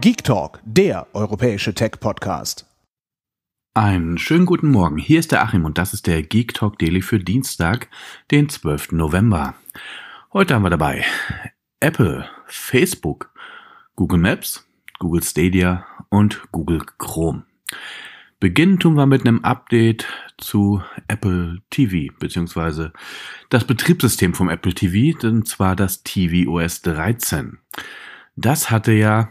Geek Talk, der europäische Tech-Podcast. Einen schönen guten Morgen. Hier ist der Achim und das ist der Geek Talk Daily für Dienstag, den 12. November. Heute haben wir dabei Apple, Facebook, Google Maps, Google Stadia und Google Chrome. Beginnen tun wir mit einem Update zu Apple TV, beziehungsweise das Betriebssystem vom Apple TV, und zwar das TV OS 13. Das hatte ja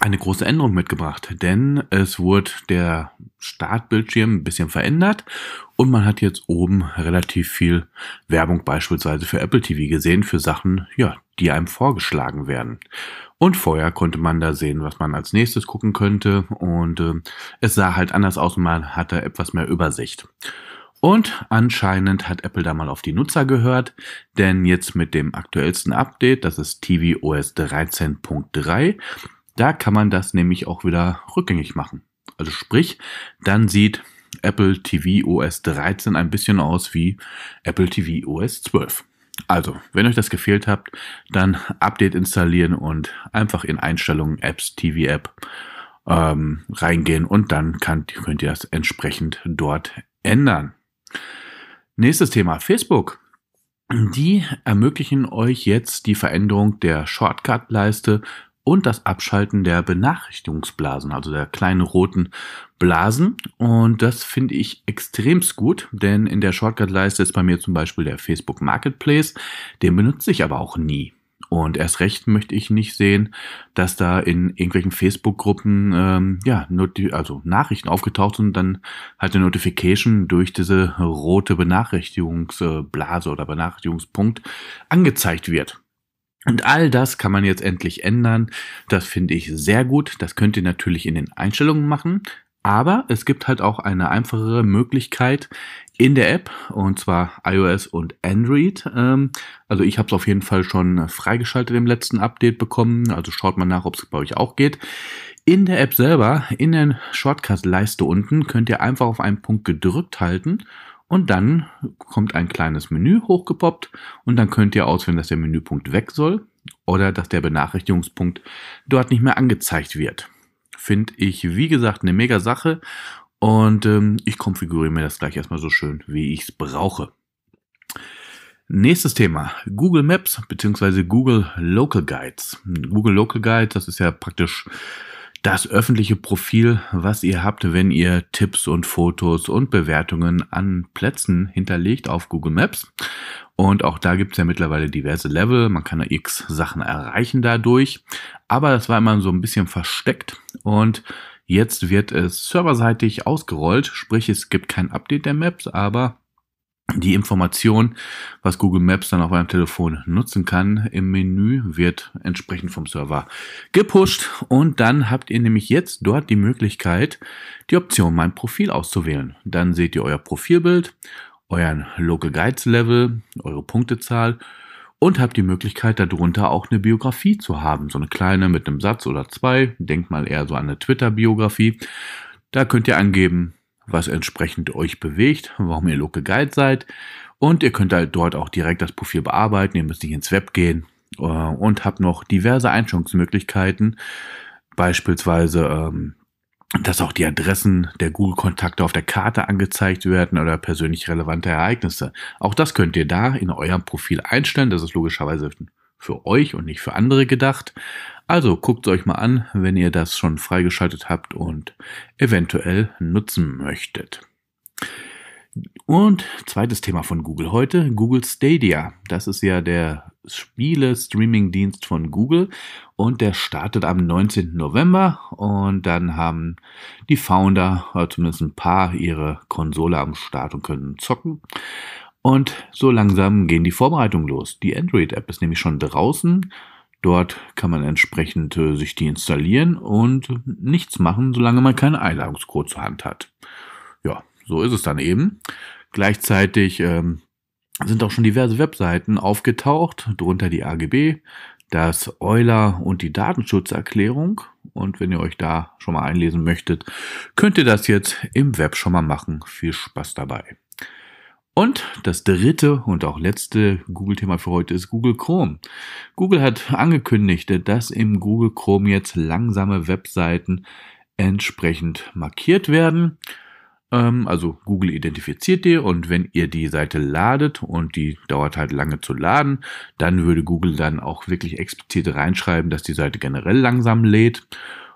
eine große Änderung mitgebracht, denn es wurde der Startbildschirm ein bisschen verändert und man hat jetzt oben relativ viel Werbung beispielsweise für Apple TV gesehen, für Sachen, ja, die einem vorgeschlagen werden. Und vorher konnte man da sehen, was man als nächstes gucken könnte und äh, es sah halt anders aus und man hatte etwas mehr Übersicht. Und anscheinend hat Apple da mal auf die Nutzer gehört, denn jetzt mit dem aktuellsten Update, das ist TV OS 13.3, da kann man das nämlich auch wieder rückgängig machen. Also sprich, dann sieht Apple TV OS 13 ein bisschen aus wie Apple TV OS 12. Also, wenn euch das gefehlt habt, dann Update installieren und einfach in Einstellungen Apps TV App ähm, reingehen und dann kann, könnt ihr das entsprechend dort ändern. Nächstes Thema, Facebook. Die ermöglichen euch jetzt die Veränderung der Shortcut-Leiste und das Abschalten der Benachrichtigungsblasen, also der kleinen roten Blasen. Und das finde ich extremst gut, denn in der Shortcut-Leiste ist bei mir zum Beispiel der Facebook Marketplace. Den benutze ich aber auch nie. Und erst recht möchte ich nicht sehen, dass da in irgendwelchen Facebook-Gruppen ähm, ja, also Nachrichten aufgetaucht sind und dann halt eine Notification durch diese rote Benachrichtigungsblase äh, oder Benachrichtigungspunkt angezeigt wird. Und all das kann man jetzt endlich ändern. Das finde ich sehr gut. Das könnt ihr natürlich in den Einstellungen machen. Aber es gibt halt auch eine einfachere Möglichkeit in der App, und zwar iOS und Android. Ähm, also ich habe es auf jeden Fall schon freigeschaltet im letzten Update bekommen. Also schaut mal nach, ob es bei euch auch geht. In der App selber, in der Shortcut-Leiste unten, könnt ihr einfach auf einen Punkt gedrückt halten und dann kommt ein kleines Menü hochgepoppt und dann könnt ihr auswählen, dass der Menüpunkt weg soll oder dass der Benachrichtigungspunkt dort nicht mehr angezeigt wird. Finde ich, wie gesagt, eine mega Sache. Und ähm, ich konfiguriere mir das gleich erstmal so schön, wie ich es brauche. Nächstes Thema, Google Maps bzw. Google Local Guides. Google Local Guides, das ist ja praktisch das öffentliche Profil, was ihr habt, wenn ihr Tipps und Fotos und Bewertungen an Plätzen hinterlegt auf Google Maps. Und auch da gibt's ja mittlerweile diverse Level. Man kann da x Sachen erreichen dadurch. Aber das war immer so ein bisschen versteckt und jetzt wird es serverseitig ausgerollt. Sprich, es gibt kein Update der Maps, aber die Information, was Google Maps dann auf einem Telefon nutzen kann, im Menü wird entsprechend vom Server gepusht und dann habt ihr nämlich jetzt dort die Möglichkeit, die Option mein Profil auszuwählen. Dann seht ihr euer Profilbild, euren Local Guides Level, eure Punktezahl und habt die Möglichkeit darunter auch eine Biografie zu haben, so eine kleine mit einem Satz oder zwei, denkt mal eher so an eine Twitter Biografie. Da könnt ihr angeben, was entsprechend euch bewegt, warum ihr Local Guide seid. Und ihr könnt halt dort auch direkt das Profil bearbeiten, ihr müsst nicht ins Web gehen äh, und habt noch diverse Einschränkungsmöglichkeiten. beispielsweise ähm, dass auch die Adressen der Google-Kontakte auf der Karte angezeigt werden oder persönlich relevante Ereignisse. Auch das könnt ihr da in eurem Profil einstellen. Das ist logischerweise für euch und nicht für andere gedacht. Also guckt es euch mal an, wenn ihr das schon freigeschaltet habt und eventuell nutzen möchtet. Und zweites Thema von Google heute, Google Stadia. Das ist ja der Spiele-Streaming-Dienst von Google und der startet am 19. November und dann haben die Founder, äh, zumindest ein paar, ihre Konsole am Start und können zocken. Und so langsam gehen die Vorbereitungen los. Die Android-App ist nämlich schon draußen. Dort kann man entsprechend äh, sich die installieren und nichts machen, solange man keinen Einladungscode zur Hand hat. Ja, so ist es dann eben. Gleichzeitig ähm, sind auch schon diverse Webseiten aufgetaucht, darunter die AGB, das Euler und die Datenschutzerklärung. Und wenn ihr euch da schon mal einlesen möchtet, könnt ihr das jetzt im Web schon mal machen. Viel Spaß dabei. Und das dritte und auch letzte Google-Thema für heute ist Google Chrome. Google hat angekündigt, dass im Google Chrome jetzt langsame Webseiten entsprechend markiert werden. Ähm, also Google identifiziert die und wenn ihr die Seite ladet und die dauert halt lange zu laden, dann würde Google dann auch wirklich explizit reinschreiben, dass die Seite generell langsam lädt.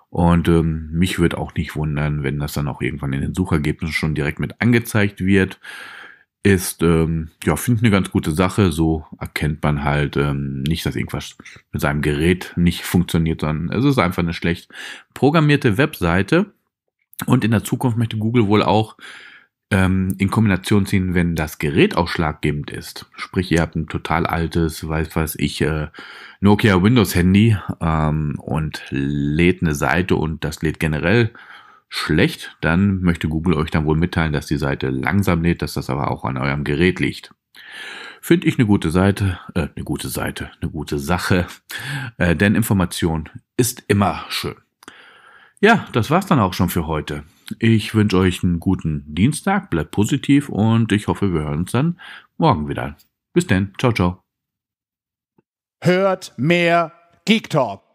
Und ähm, mich würde auch nicht wundern, wenn das dann auch irgendwann in den Suchergebnissen schon direkt mit angezeigt wird ist, ähm, ja, finde ich eine ganz gute Sache. So erkennt man halt ähm, nicht, dass irgendwas mit seinem Gerät nicht funktioniert, sondern es ist einfach eine schlecht programmierte Webseite. Und in der Zukunft möchte Google wohl auch ähm, in Kombination ziehen, wenn das Gerät ausschlaggebend ist. Sprich, ihr habt ein total altes, weiß was ich, äh, Nokia Windows Handy ähm, und lädt eine Seite und das lädt generell schlecht, dann möchte Google euch dann wohl mitteilen, dass die Seite langsam lädt, dass das aber auch an eurem Gerät liegt. Finde ich eine gute Seite, äh, eine gute Seite, eine gute Sache, äh, denn Information ist immer schön. Ja, das war's dann auch schon für heute. Ich wünsche euch einen guten Dienstag, bleibt positiv und ich hoffe, wir hören uns dann morgen wieder. Bis denn, ciao, ciao. Hört mehr Geek Talk.